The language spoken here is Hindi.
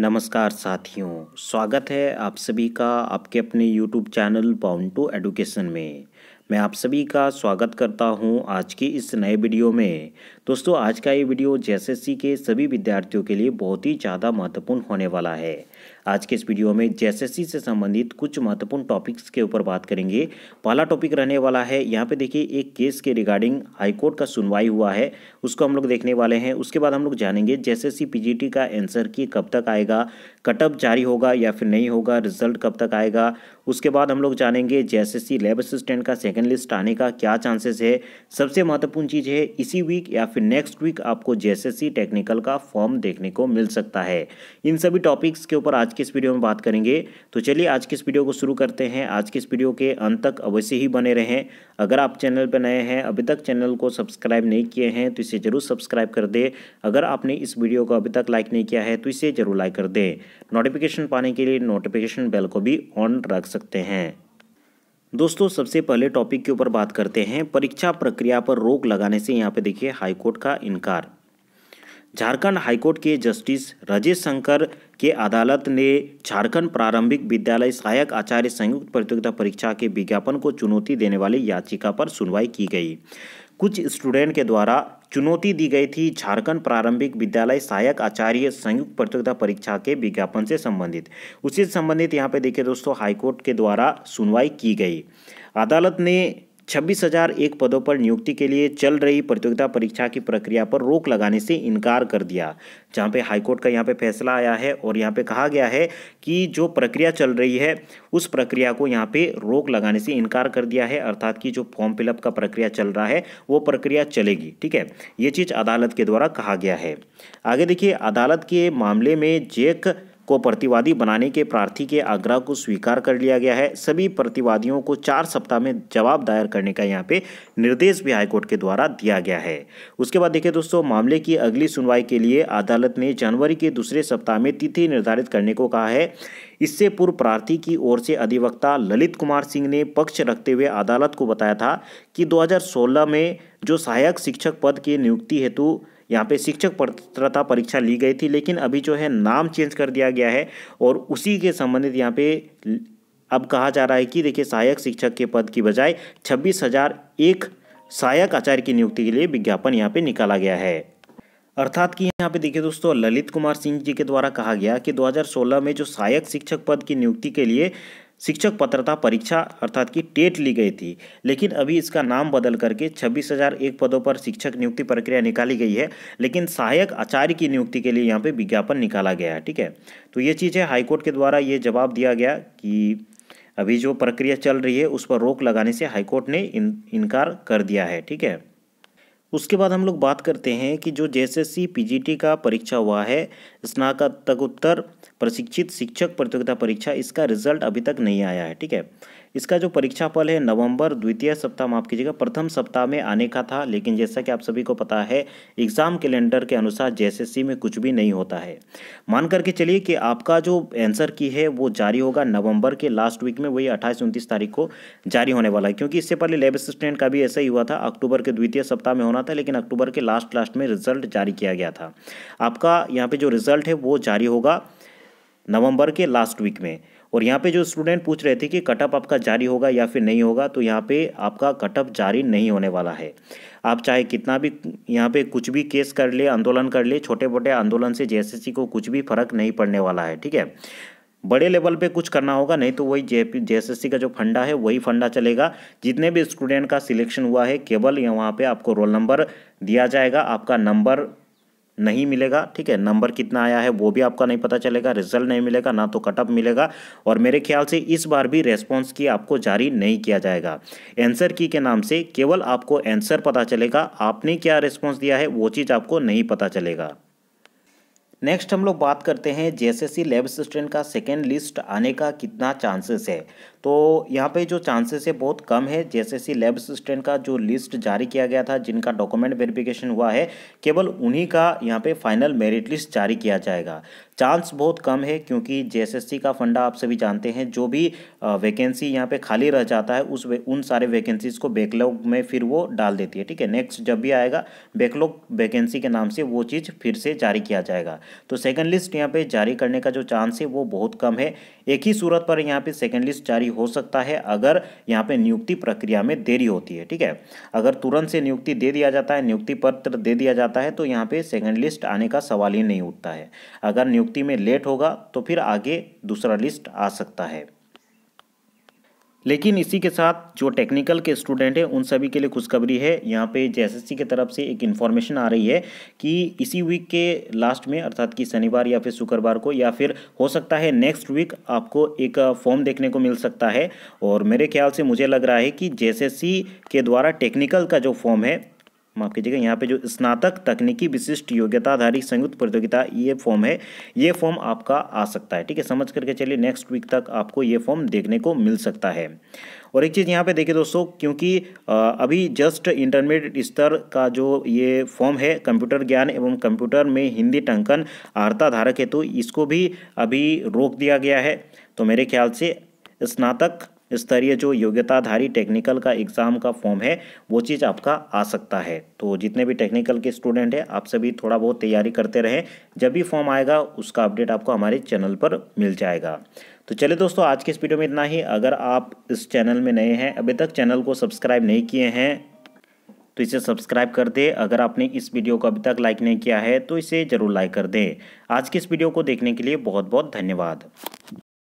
नमस्कार साथियों स्वागत है आप सभी का आपके अपने YouTube channel bound to education में मैं आप सभी का स्वागत करता हूं आज की इस नए वीडियो में दोस्तों आज का ये वीडियो जेएसएससी के सभी विद्यार्थियों के लिए बहुत ही ज़्यादा महत्वपूर्ण होने वाला है आज के इस वीडियो में जेएसएससी से संबंधित कुछ महत्वपूर्ण टॉपिक्स के ऊपर बात करेंगे पहला टॉपिक रहने वाला है यहाँ पे देखिए एक केस के रिगार्डिंग हाईकोर्ट का सुनवाई हुआ है उसको हम लोग देखने वाले हैं उसके बाद हम लोग जानेंगे जेएसएससी पीजीटी का एंसर की कब तक आएगा कटअप जारी होगा या फिर नहीं होगा रिजल्ट कब तक आएगा उसके बाद हम लोग जानेंगे जेएसएससी लैब असिस्टेंट का सेकेंड लिस्ट आने का क्या चांसेस है सबसे महत्वपूर्ण चीज़ है इसी वीक या फिर नेक्स्ट वीक आपको जेएसएससी टेक्निकल का फॉर्म देखने को मिल सकता है इन सभी टॉपिक्स के ऊपर आज की इस वीडियो में बात करेंगे तो चलिए आज की इस वीडियो को शुरू करते हैं आज की इस वीडियो के अंत तक अवश्य ही बने रहें अगर आप चैनल पर नए हैं अभी तक चैनल को सब्सक्राइब नहीं किए हैं तो इसे ज़रूर सब्सक्राइब कर दें अगर आपने इस वीडियो को अभी तक लाइक नहीं किया है तो इसे ज़रूर लाइक कर दें नोटिफिकेशन पाने के लिए नोटिफिकेशन बेल को भी ऑन रख सकते हैं दोस्तों सबसे पहले टॉपिक के ऊपर बात करते हैं परीक्षा प्रक्रिया पर रोक लगाने से यहाँ पे देखिए हाईकोर्ट का इनकार झारखंड हाईकोर्ट के जस्टिस राजेश शंकर के अदालत ने झारखंड प्रारंभिक विद्यालय सहायक आचार्य संयुक्त प्रतियोगिता परीक्षा के विज्ञापन को चुनौती देने वाली याचिका पर सुनवाई की गई कुछ स्टूडेंट के द्वारा चुनौती दी गई थी झारखंड प्रारंभिक विद्यालय सहायक आचार्य संयुक्त प्रतियोगिता परीक्षा के विज्ञापन से संबंधित उसी से संबंधित यहाँ पे देखिए दोस्तों हाईकोर्ट के द्वारा सुनवाई की गई अदालत ने छब्बीस हजार एक पदों पर नियुक्ति के लिए चल रही प्रतियोगिता परीक्षा की प्रक्रिया पर रोक लगाने से इनकार कर दिया जहां पे हाईकोर्ट का यहां पे फैसला आया है और यहां पे कहा गया है कि जो प्रक्रिया चल रही है उस प्रक्रिया को यहां पे रोक लगाने से इनकार कर दिया है अर्थात कि जो फॉर्म फिलअप का प्रक्रिया चल रहा है वो प्रक्रिया चलेगी ठीक है ये चीज़ अदालत के द्वारा कहा गया है आगे देखिए अदालत के मामले में जेक को प्रतिवादी बनाने के प्रार्थी के आग्रह को स्वीकार कर लिया गया है सभी प्रतिवादियों को चार सप्ताह में जवाब दायर करने का यहाँ पे निर्देश भी हाईकोर्ट के द्वारा दिया गया है उसके बाद देखिए दोस्तों मामले की अगली सुनवाई के लिए अदालत ने जनवरी के दूसरे सप्ताह में तिथि निर्धारित करने को कहा है इससे पूर्व प्रार्थी की ओर से अधिवक्ता ललित कुमार सिंह ने पक्ष रखते हुए अदालत को बताया था कि 2016 में जो सहायक शिक्षक पद की नियुक्ति हेतु यहाँ पे शिक्षक पात्रता परीक्षा ली गई थी लेकिन अभी जो है नाम चेंज कर दिया गया है और उसी के संबंधित यहाँ पे अब कहा जा रहा है कि देखिए सहायक शिक्षक के पद की बजाय छब्बीस हज़ार एक सहायक आचार्य की नियुक्ति के लिए विज्ञापन यहाँ पे निकाला गया है अर्थात कि यहाँ पे देखिए दोस्तों ललित कुमार सिंह जी के द्वारा कहा गया कि 2016 में जो सहायक शिक्षक पद की नियुक्ति के लिए शिक्षक पात्रता परीक्षा अर्थात की टेट ली गई थी लेकिन अभी इसका नाम बदल करके छब्बीस हज़ार एक पदों पर शिक्षक नियुक्ति प्रक्रिया निकाली गई है लेकिन सहायक आचार्य की नियुक्ति के लिए यहाँ पे विज्ञापन निकाला गया है ठीक है तो ये चीज़ है हाईकोर्ट के द्वारा ये जवाब दिया गया कि अभी जो प्रक्रिया चल रही है उस पर रोक लगाने से हाईकोर्ट ने इन इनकार कर दिया है ठीक है उसके बाद हम लोग बात करते हैं कि जो जेएसएससी पीजीटी का परीक्षा हुआ है स्नातकोत्तर प्रशिक्षित शिक्षक प्रतियोगिता परीक्षा इसका रिजल्ट अभी तक नहीं आया है ठीक है इसका जो परीक्षा पल है नवंबर द्वितीय सप्ताह माफ कीजिएगा प्रथम सप्ताह में आने का था लेकिन जैसा कि आप सभी को पता है एग्ज़ाम कैलेंडर के अनुसार जेएसएससी में कुछ भी नहीं होता है मान करके चलिए कि आपका जो आंसर की है वो जारी होगा नवंबर के लास्ट वीक में वही अट्ठाईस उनतीस तारीख को जारी होने वाला है क्योंकि इससे पहले लेब असिस्टेंट का भी ऐसा ही हुआ था अक्टूबर के द्वितीय सप्ताह में होना था लेकिन अक्टूबर के लास्ट लास्ट में रिजल्ट जारी किया गया था आपका यहाँ पे जो रिजल्ट है वो जारी होगा नवंबर के लास्ट वीक में और यहाँ पे जो स्टूडेंट पूछ रहे थे कि कटअप आपका जारी होगा या फिर नहीं होगा तो यहाँ पे आपका कटअप जारी नहीं होने वाला है आप चाहे कितना भी यहाँ पे कुछ भी केस कर ले आंदोलन कर ले छोटे मोटे आंदोलन से जे को कुछ भी फर्क नहीं पड़ने वाला है ठीक है बड़े लेवल पे कुछ करना होगा नहीं तो वही जे जेएसएससी का जो फंडा है वही फंडा चलेगा जितने भी स्टूडेंट का सिलेक्शन हुआ है केवल यहाँ पे आपको रोल नंबर दिया जाएगा आपका नंबर नहीं मिलेगा ठीक है नंबर कितना आया है वो भी आपका नहीं पता चलेगा रिजल्ट नहीं मिलेगा ना तो कटअप मिलेगा और मेरे ख्याल से इस बार भी रेस्पॉन्स की आपको जारी नहीं किया जाएगा एंसर की के नाम से केवल आपको एंसर पता चलेगा आपने क्या रिस्पॉन्स दिया है वो चीज़ आपको नहीं पता चलेगा नेक्स्ट हम लोग बात करते हैं जेएसएससी लैब असिस्टेंट का सेकेंड लिस्ट आने का कितना चांसेस है तो यहाँ पे जो चांसेस है बहुत कम है जेएसएससी लैब असिस्टेंट का जो लिस्ट जारी किया गया था जिनका डॉक्यूमेंट वेरिफिकेशन हुआ है केवल उन्हीं का यहाँ पे फाइनल मेरिट लिस्ट जारी किया जाएगा चांस बहुत कम है क्योंकि जेएसएससी का फंडा आप सभी जानते हैं जो भी वैकेंसी यहाँ पे खाली रह जाता है उस उन सारे वैकेंसीज़ को बैकलॉग में फिर वो डाल देती है ठीक है नेक्स्ट जब भी आएगा बैकलॉग वैकेंसी के नाम से वो चीज़ फिर से जारी किया जाएगा तो सेकेंड लिस्ट यहाँ पर जारी करने का जो चांस है वो बहुत कम है एक ही सूरत पर यहाँ पर सेकेंड लिस्ट जारी हो सकता है अगर यहाँ पर नियुक्ति प्रक्रिया में देरी होती है ठीक है अगर तुरंत से नियुक्ति दे दिया जाता है नियुक्ति पत्र दे दिया जाता है तो यहाँ पर सेकेंड लिस्ट आने का सवाल ही नहीं उठता है अगर नियुक्ति नियुक्ति में लेट होगा तो फिर आगे दूसरा लिस्ट आ सकता है लेकिन इसी के साथ जो टेक्निकल के स्टूडेंट हैं उन सभी के लिए खुशखबरी है यहाँ पे जेएसएससी की तरफ से एक इन्फॉर्मेशन आ रही है कि इसी वीक के लास्ट में अर्थात कि शनिवार या फिर शुक्रवार को या फिर हो सकता है नेक्स्ट वीक आपको एक फॉर्म देखने को मिल सकता है और मेरे ख्याल से मुझे लग रहा है कि जे के द्वारा टेक्निकल का जो फॉर्म है माफ कीजिएगा यहाँ पे जो स्नातक तकनीकी विशिष्ट योग्यताधारी संयुक्त प्रतियोगिता ये फॉर्म है ये फॉर्म आपका आ सकता है ठीक है समझ करके चलिए नेक्स्ट वीक तक आपको ये फॉर्म देखने को मिल सकता है और एक चीज़ यहाँ पे देखिए दोस्तों क्योंकि अभी जस्ट इंटरमीडिएट स्तर का जो ये फॉर्म है कंप्यूटर ज्ञान एवं कंप्यूटर में हिंदी टंकन आर्ता धारक है तो इसको भी अभी रोक दिया गया है तो मेरे ख्याल से स्नातक स्तरीय जो योग्यताधारी टेक्निकल का एग्ज़ाम का फॉर्म है वो चीज़ आपका आ सकता है तो जितने भी टेक्निकल के स्टूडेंट हैं आप सभी थोड़ा बहुत तैयारी करते रहें जब भी फॉर्म आएगा उसका अपडेट आपको हमारे चैनल पर मिल जाएगा तो चलिए दोस्तों आज के इस वीडियो में इतना ही अगर आप इस चैनल में नए हैं अभी तक चैनल को सब्सक्राइब नहीं किए हैं तो इसे सब्सक्राइब कर दें अगर आपने इस वीडियो को अभी तक लाइक नहीं किया है तो इसे ज़रूर लाइक कर दें आज की इस वीडियो को देखने के लिए बहुत बहुत धन्यवाद